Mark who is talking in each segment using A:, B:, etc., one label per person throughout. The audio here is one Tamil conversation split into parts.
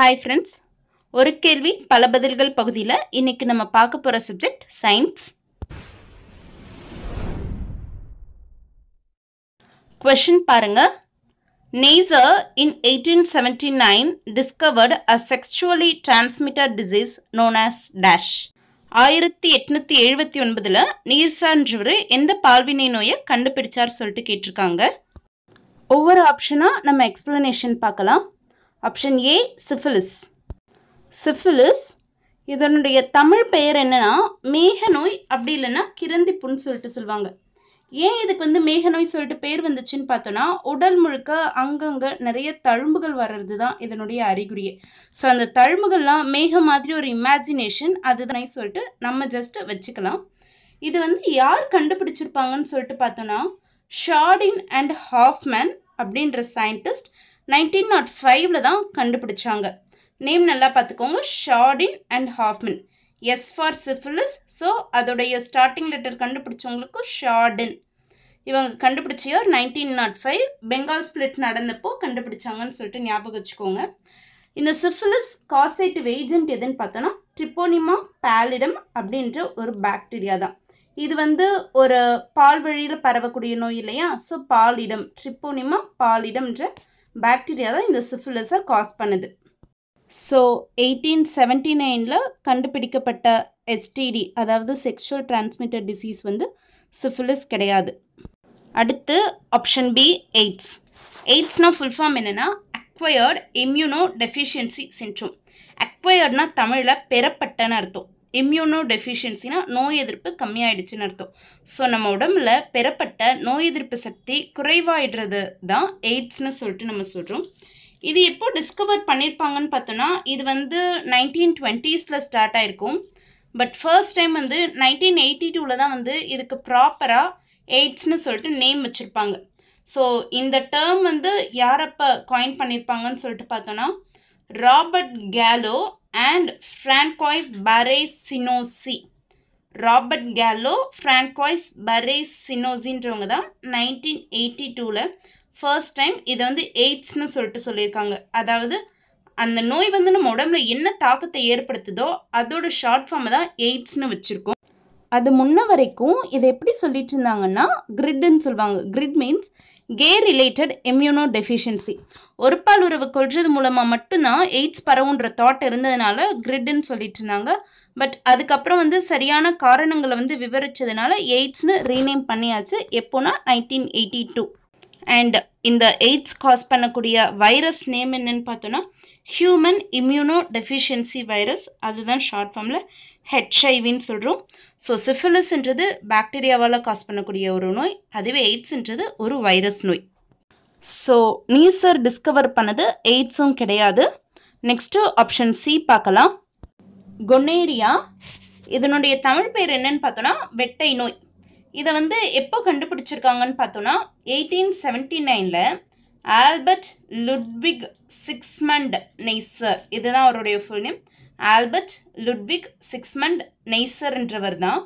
A: ஹாய் ஃப்ரெண்ட்ஸ் ஒரு கேள்வி பல பதில்கள் பகுதியில் இன்றைக்கி நம்ம பார்க்க போகிற சப்ஜெக்ட் சயின்ஸ் கொஷின் பாருங்க Neisser in eighteen seventy nine discovered a sexually transmitted disease known as dash ஆயிரத்தி எட்நூற்றி எழுபத்தி ஒன்பதில் நீர்சான்றவர் எந்த பால்வினை நோயை கண்டுபிடிச்சார் சொல்லிட்டு கேட்டிருக்காங்க ஒவ்வொரு ஆப்ஷனாக நம்ம எக்ஸ்பிளனேஷன் பார்க்கலாம் ஆப்ஷன் ஏ சிஃபிலிஸ் சிஃபிலிஸ் இதனுடைய தமிழ் பெயர் என்னென்னா மேக நோய் அப்படி இல்லைன்னா கிரந்தி சொல்லிட்டு சொல்லுவாங்க ஏன் இதுக்கு வந்து மேக நோய் சொல்லிட்டு பேர் வந்துச்சுன்னு பார்த்தோன்னா உடல் முழுக்க அங்கங்கே நிறைய தழும்புகள் வர்றது தான் இதனுடைய அறிகுறியே ஸோ அந்த தழும்புகள்லாம் மேகம் மாதிரி ஒரு இமேஜினேஷன் அதுதான் சொல்லிட்டு நம்ம ஜஸ்ட்டு வச்சுக்கலாம் இது வந்து யார் கண்டுபிடிச்சிருப்பாங்கன்னு சொல்லிட்டு பார்த்தோன்னா ஷார்டின் அண்ட் ஹாஃப்மேன் அப்படின்ற சயின்டிஸ்ட் நைன்டீன் நாட் ஃபைவ்ல தான் கண்டுபிடிச்சாங்க நேம் நல்லா பார்த்துக்கோங்க Schaudinn and Hoffmann S for syphilis so அதோடைய ஸ்டார்டிங் லெட்டர் கண்டுபிடிச்சவங்களுக்கு ஷார்டின் இவங்க கண்டுபிடிச்ச nineteen nought five Bengal split நடந்தப்போ கண்டுபிடிச்சாங்கன்னு சொல்லிட்டு ஞாபகம் வச்சுக்கோங்க இந்த சிஃபிலிஸ் காசைட் ஏஜென்ட் எதுன்னு பார்த்தோன்னா ட்ரிப்போனிமா பேலிடம் அப்படின்ற ஒரு பாக்டீரியா தான் இது வந்து ஒரு பால் வழியில் பரவக்கூடிய நோய் இல்லையா ஸோ பாலிடம் ட்ரிப்போனிமா பாலிடம்ன்ற பாக்டீரியா தான் இந்த சிஃபிலிஸை காஸ் பண்ணுது ஸோ எயிட்டீன் செவன்டி நைனில் கண்டுபிடிக்கப்பட்ட எஸ்டிடி அதாவது செக்ஷுவல் டிரான்ஸ்மிட்டட் டிசீஸ் வந்து சிஃபிலிஸ் கிடையாது அடுத்து ஆப்ஷன் பி எய்ட்ஸ் எய்ட்ஸ்னால் ஃபுல் ஃபார்ம் என்னென்னா அக்வயர்டு இம்யூனோ டெஃபிஷியன்சி சின்ட்ரோம் அக்வயர்ட்னா தமிழில் பெறப்பட்டன்னு அர்த்தம் இம்யூனோ டெஃபிஷியன்சினா நோய் எதிர்ப்பு கம்மியாயிடுச்சுன்னு அர்த்தம் ஸோ நம்ம உடம்புல பெறப்பட்ட நோய் எதிர்ப்பு சக்தி குறைவாயிடுறது தான் எய்ட்ஸ்னு சொல்லிட்டு நம்ம சொல்கிறோம் இது எப்போ டிஸ்கவர் பண்ணியிருப்பாங்கன்னு பார்த்தோன்னா இது வந்து நைன்டீன் டுவெண்ட்டீஸில் ஸ்டார்ட் ஆகிருக்கும் பட் ஃபர்ஸ்ட் டைம் வந்து நைன்டீன் எயிட்டி டூவில் தான் வந்து இதுக்கு ப்ராப்பராக எய்ட்ஸ்னு சொல்லிட்டு நேம் வச்சுருப்பாங்க ஸோ இந்த டேர்ம் வந்து யாரப்போ காயின் பண்ணியிருப்பாங்கன்னு சொல்லிட்டு பார்த்தோன்னா Robert Gallo and Francois Barre Sinosi Robert Gallo Francoise Barre சினோசின்றவங்க தான் நைன்டீன் எயிட்டி டூவில் ஃபர்ஸ்ட் டைம் இதை வந்து எய்ட்ஸ்னு சொல்லிட்டு சொல்லியிருக்காங்க அதாவது அந்த நோய் வந்து நம்ம உடம்புல என்ன தாக்கத்தை ஏற்படுத்துதோ அதோட ஷார்ட் ஃபார்மை தான் எய்ட்ஸ்னு வச்சுருக்கோம் அது முன்ன வரைக்கும் இதை எப்படி சொல்லிட்டு இருந்தாங்கன்னா கிரிட்னு சொல்லுவாங்க GRID means gay related immuno deficiency ஒரு பால் உறவு கொள்றது மூலமாக மட்டும்தான் எய்ட்ஸ் பரவுன்ற தாட் இருந்ததுனால கிரிட்னு சொல்லிட்டு இருந்தாங்க பட் அதுக்கப்புறம் வந்து சரியான காரணங்களை வந்து விவரித்ததுனால எய்ட்ஸ்னு ரீநேம் பண்ணியாச்சு எப்போனா நைன்டீன் எயிட்டி டூ அண்ட் இந்த எய்ட்ஸ் காஸ் பண்ணக்கூடிய வைரஸ் நேம் என்னன்னு பார்த்தோன்னா ஹியூமன் இம்யூனோ டெஃபிஷியன்சி வைரஸ் அதுதான் ஷார்ட் ஃபார்மில் ஹெச்ஐவின்னு சொல்கிறோம் ஸோ சிஃபிலிஸ்ன்றது பாக்டீரியாவால் காஸ் பண்ணக்கூடிய ஒரு நோய் அதுவே எய்ட்ஸ்ன்றது ஒரு வைரஸ் நோய் ஸோ நீசர் டிஸ்கவர் பண்ணது எய்ட்ஸும் கிடையாது நெக்ஸ்ட்டு ஆப்ஷன் சி பார்க்கலாம் கொனேரியா இதனுடைய தமிழ் பேர் என்னன்னு பார்த்தோன்னா வெட்டை நோய் இதை வந்து எப்போ கண்டுபிடிச்சிருக்காங்கன்னு பார்த்தோன்னா எயிட்டீன் செவன்ட்டி நைனில் ஆல்பர்ட் லுட்விக் சிக்ஸ்மண்ட் நெய்சர் இதுதான் அவருடைய full name Albert Ludwig Sigismund நெய்சர்ன்றவர் தான்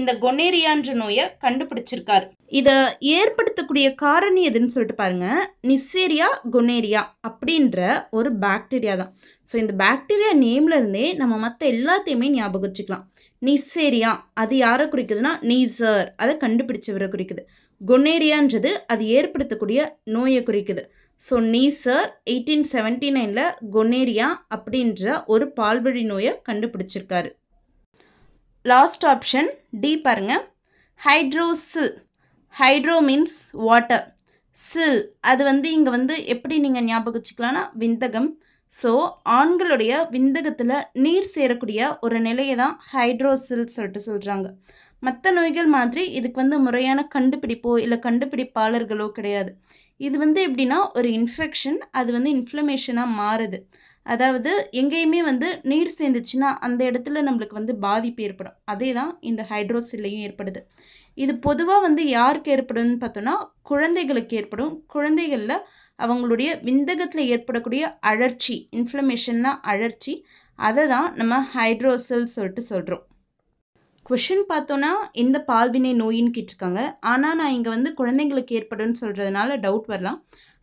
A: இந்த கொனேரியான்ற நோயை கண்டுபிடிச்சிருக்காரு இதை ஏற்படுத்தக்கூடிய காரணி எதுன்னு சொல்லிட்டு பாருங்க நிசேரியா கொனேரியா அப்படின்ற ஒரு பாக்டீரியா தான் ஸோ இந்த பாக்டீரியா நேம்ல இருந்தே நம்ம மற்ற எல்லாத்தையுமே ஞாபகம் வச்சுக்கலாம் நிசேரியா அது யாரை குறிக்குதுன்னா நீசர் அதை கண்டுபிடிச்சவரை குறிக்குது கொனேரியான்றது அது ஏற்படுத்தக்கூடிய நோயை குறிக்குது ஸோ நீசர் எயிட்டீன் செவன்டி நைனில் கொனேரியா அப்படின்ற ஒரு பால்வழி நோயை கண்டுபிடிச்சிருக்காரு லாஸ்ட் ஆப்ஷன் டி பாருங்க hydrocele hydro means water cele அது வந்து இங்கே வந்து எப்படி நீங்கள் ஞாபகம் வச்சுக்கலாம்னா விந்தகம் ஸோ ஆண்களுடைய விந்தகத்தில் நீர் சேரக்கூடிய ஒரு நிலையை தான் ஹைட்ரோசில் சொல்லிட்டு சொல்கிறாங்க மற்ற நோய்கள் மாதிரி இதுக்கு வந்து முறையான கண்டுபிடிப்போ இல்லை கண்டுபிடிப்பாளர்களோ கிடையாது இது வந்து எப்படின்னா ஒரு இன்ஃபெக்ஷன் அது வந்து இன்ஃப்ளமேஷனாக மாறுது அதாவது எங்கேயுமே வந்து நீர் சேர்ந்துச்சுன்னா அந்த இடத்துல நம்மளுக்கு வந்து பாதிப்பு ஏற்படும் அதே தான் இந்த ஹைட்ரோசில்லையும் ஏற்படுது இது பொதுவாக வந்து யாருக்கு ஏற்படும்னு பார்த்தோன்னா குழந்தைகளுக்கு ஏற்படும் குழந்தைகளில் அவங்களுடைய விந்தகத்தில் ஏற்படக்கூடிய அழற்சி இன்ஃப்ளமேஷன்னா அழற்சி அதை தான் நம்ம ஹைட்ரோசல் சொல்லிட்டு சொல்கிறோம் கொஷின் பார்த்தோன்னா இந்த பால்வினை நோயின்னு கேட்டிருக்காங்க ஆனால் நான் இங்கே வந்து குழந்தைங்களுக்கு ஏற்படும்னு சொல்கிறதுனால டவுட் வரலாம்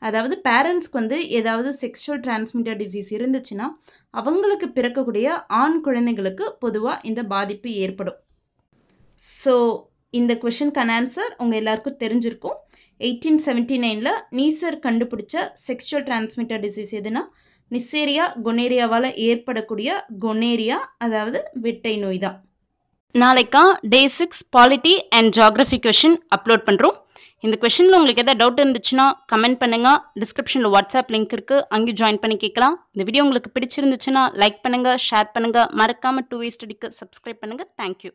A: அதாவது பேரண்ட்ஸ்க்கு வந்து ஏதாவது செக்ஷுவல் டிரான்ஸ்மிட்டர் டிசீஸ் இருந்துச்சுன்னா அவங்களுக்கு பிறக்கக்கூடிய ஆண் குழந்தைங்களுக்கு பொதுவாக இந்த பாதிப்பு ஏற்படும் ஸோ இந்த கொஷனுக்கான ஆன்சர் உங்கள் எல்லாருக்கும் தெரிஞ்சிருக்கும் எயிட்டீன் செவன்ட்டி நைனில் நீசர் கண்டுபிடிச்ச செக்ஷுவல் டிரான்ஸ்மிட்டர் டிசீஸ் எதுனா நிசேரியா கொனேரியாவால் ஏற்படக்கூடிய கொனேரியா அதாவது வெட்டை நோய் தான் நாளைக்கா day six polity and geography question upload பண்ணுறோம் இந்த கொஷனில் உங்களுக்கு எதாவது டவுட் இருந்துச்சுன்னா கமெண்ட் பண்ணுங்கள் டிஸ்கிரிப்ஷனில் வாட்ஸ்அப் லிங்க் இருக்குது அங்கேயும் ஜாயின் பண்ணி கேட்கலாம் இந்த வீடியோ உங்களுக்கு பிடிச்சிருந்துச்சுன்னா லைக் பண்ணுங்கள் ஷேர் பண்ணுங்கள் மறக்காமல் டூ வீ ஸ்டடிக்கு சப்ஸ்கிரைப் பண்ணுங்கள் தேங்க்யூ